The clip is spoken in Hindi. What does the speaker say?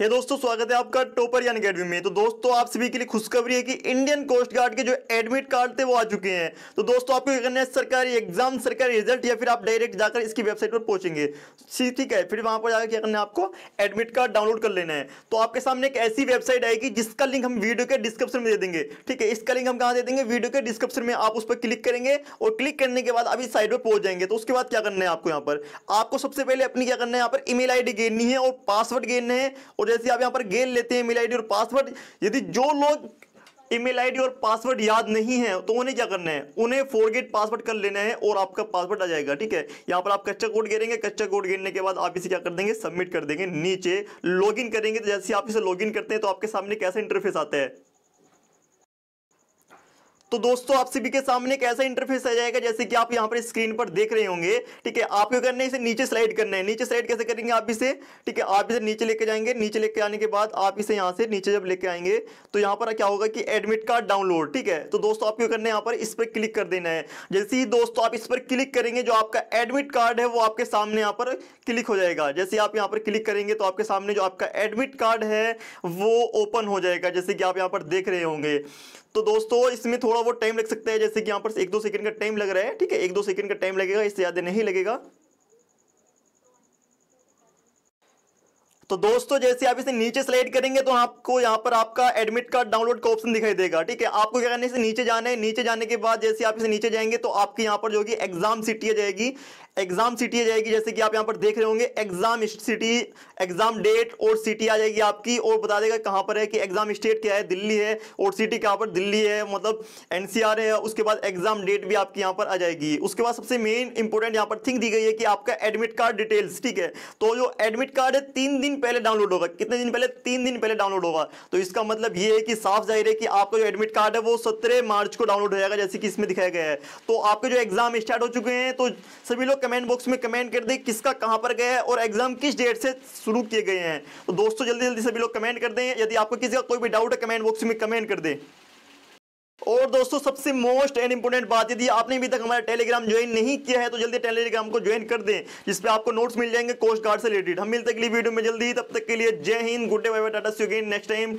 हे दोस्तों स्वागत है आपका टोपर यान अकेडमी में तो दोस्तों आप सभी के लिए खुशखबरी है कि इंडियन कोस्ट गार्ड के जो एडमिट कार्ड थे वो आ चुके हैं तो दोस्तों आपको करना है सरकारी एग्जाम सरकारी रिजल्ट या फिर आप डायरेक्ट जाकर इसकी वेबसाइट पर पहुंचेंगे ठीक है फिर वहां पर जाकर क्या करना है आपको एडमिट कार्ड डाउनलोड कर लेना है तो आपके सामने एक ऐसी वेबसाइट आएगी जिसका लिंक हम वीडियो के डिस्क्रिप्शन में दे देंगे ठीक है इसका लिंक हम कहाँ दे देंगे वीडियो के डिस्क्रिप्शन में आप उस पर क्लिक करेंगे और क्लिक करने के बाद अभी साइड पर पहुंच जाएंगे तो उसके बाद क्या करना है आपको यहाँ पर आपको सबसे पहले अपनी क्या करना है यहाँ पर ईमेल आई डी है और पासवर्ड गेनना है और जैसे आप यहाँ पर गेल लेते हैं ईमेल आई और पासवर्ड यदि जो लोग ईमेल आईडी और पासवर्ड याद नहीं है तो उन्हें क्या करना है उन्हें फॉरगेट पासवर्ड कर लेना है और आपका पासवर्ड आ जाएगा ठीक है यहाँ पर आप कच्चा कोड गिरेंगे कच्चा कोड गिरने के बाद आप इसे क्या कर देंगे सबमिट कर देंगे नीचे लॉगिन करेंगे तो जैसे आप इसे लॉगिन करते हैं तो आपके सामने कैसा इंटरफेस आता है तो दोस्तों आप सभी के सामने एक ऐसा इंटरफेस आ जाएगा जैसे कि आप यहाँ पर स्क्रीन पर देख रहे होंगे ठीक है आपको करना है इसे नीचे स्लाइड करना है नीचे स्लाइड कैसे करेंगे आप इसे ठीक है आप इसे नीचे लेके जाएंगे नीचे लेके आने के बाद आप इसे यहाँ से नीचे जब लेके आएंगे तो यहाँ पर क्या होगा कि एडमिट कार्ड डाउनलोड ठीक है तो दोस्तों आपको करना है यहाँ पर इस पर क्लिक कर देना है जैसे ही दोस्तों आप इस पर क्लिक करेंगे जो आपका एडमिट कार्ड है वो आपके सामने यहाँ पर क्लिक हो जाएगा जैसे आप यहाँ पर क्लिक करेंगे तो आपके सामने जो आपका एडमिट कार्ड है वो ओपन हो जाएगा जैसे कि आप यहाँ पर देख रहे होंगे तो दोस्तों इसमें थोड़ा बहुत टाइम लग सकता है जैसे कि यहाँ पर एक दो सेकंड का टाइम लग रहा है ठीक है एक दो सेकंड का टाइम लगेगा इससे ज़्यादा नहीं लगेगा तो दोस्तों जैसे आप इसे नीचे स्लाइड करेंगे तो आपको यहाँ पर आपका एडमिट कार्ड डाउनलोड का ऑप्शन दिखाई देगा ठीक है आपको क्या है इसे नीचे जाने नीचे जाने के बाद जैसे आप इसे नीचे जाएंगे तो आपके यहाँ पर जो कि एग्जाम सिटी आ जाएगी एग्जाम सिटी आ जाएगी जैसे कि आप यहाँ पर देख रहे होंगे एग्जाम सिटी एग्जाम डेट और सिटी आ जाएगी आपकी और बता देगा कहाँ पर है कि एग्जाम स्टेट क्या है दिल्ली है और सिटी कहाँ पर दिल्ली है मतलब एनसीआर है उसके बाद एग्जाम डेट भी आपकी यहाँ पर आ जाएगी उसके बाद सबसे मेन इंपॉर्टेंट यहाँ पर थिंक दी गई है कि आपका एडमिट कार्ड डिटेल्स ठीक है तो जो एडमिट कार्ड है तीन दिन पहले डाउनलोड होगा कितने दिन पहले तीन दिन पहले डाउनलोड होगा तो इसका मतलब ये है कि साफ जाहिर है कि आपका जो एडमिट कार्ड है वो सत्रह मार्च को डाउनलोड हो जाएगा जैसे कि इसमें दिखाया गया है तो आपके जो एग्जाम स्टार्ट हो चुके हैं तो सभी लोग कमेंट बॉक्स में कमेंट कर दें किसका कहाँ पर गया है और एग्जाम किस डेट से शुरू किए गए हैं तो दोस्तों जल्दी जल्दी सभी लोग कमेंट कर दें यदि आपको किसी का कोई भी डाउट है कमेंट बॉक्स में कमेंट कर दें और दोस्तों सबसे मोस्ट एंड इंपोर्टेंट बात यदि आपने अभी तक हमारा टेलीग्राम ज्वाइन नहीं किया है तो जल्दी टेलीग्राम को ज्वाइन कर दें जिसपे आपको नोट्स मिल जाएंगे कोस्ट गार्ड से रिलेटेड हम मिलते अगली वीडियो में जल्दी तब तक के लिए Jai Hind good day bye tata see next time